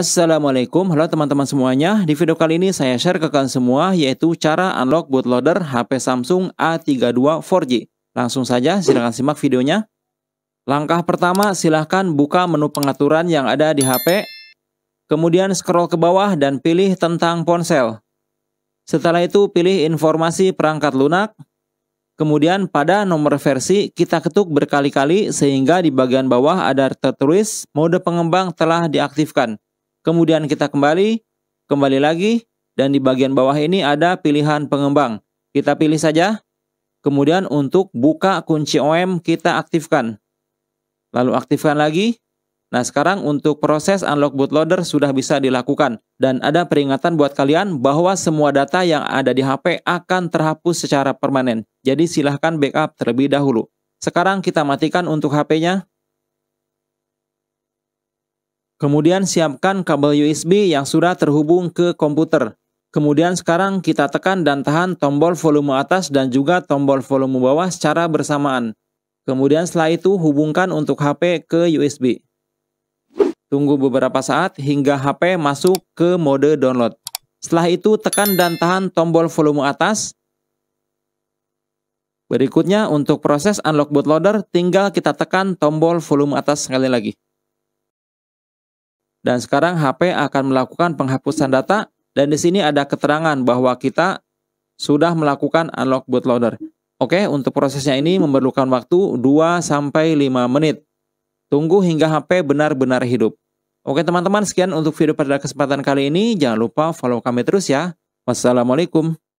Assalamualaikum, halo teman-teman semuanya. Di video kali ini saya share ke kalian semua yaitu cara unlock bootloader HP Samsung A32 4G. Langsung saja silahkan simak videonya. Langkah pertama silahkan buka menu pengaturan yang ada di HP. Kemudian scroll ke bawah dan pilih tentang ponsel. Setelah itu pilih informasi perangkat lunak. Kemudian pada nomor versi kita ketuk berkali-kali sehingga di bagian bawah ada tertulis mode pengembang telah diaktifkan. Kemudian kita kembali, kembali lagi, dan di bagian bawah ini ada pilihan pengembang. Kita pilih saja. Kemudian untuk buka kunci OM kita aktifkan. Lalu aktifkan lagi. Nah sekarang untuk proses unlock bootloader sudah bisa dilakukan. Dan ada peringatan buat kalian bahwa semua data yang ada di HP akan terhapus secara permanen. Jadi silahkan backup terlebih dahulu. Sekarang kita matikan untuk HP-nya. Kemudian siapkan kabel USB yang sudah terhubung ke komputer. Kemudian sekarang kita tekan dan tahan tombol volume atas dan juga tombol volume bawah secara bersamaan. Kemudian setelah itu hubungkan untuk HP ke USB. Tunggu beberapa saat hingga HP masuk ke mode download. Setelah itu tekan dan tahan tombol volume atas. Berikutnya untuk proses unlock bootloader tinggal kita tekan tombol volume atas sekali lagi. Dan sekarang HP akan melakukan penghapusan data dan di sini ada keterangan bahwa kita sudah melakukan unlock bootloader. Oke, untuk prosesnya ini memerlukan waktu 2 sampai 5 menit. Tunggu hingga HP benar-benar hidup. Oke teman-teman, sekian untuk video pada kesempatan kali ini. Jangan lupa follow kami terus ya. Wassalamualaikum.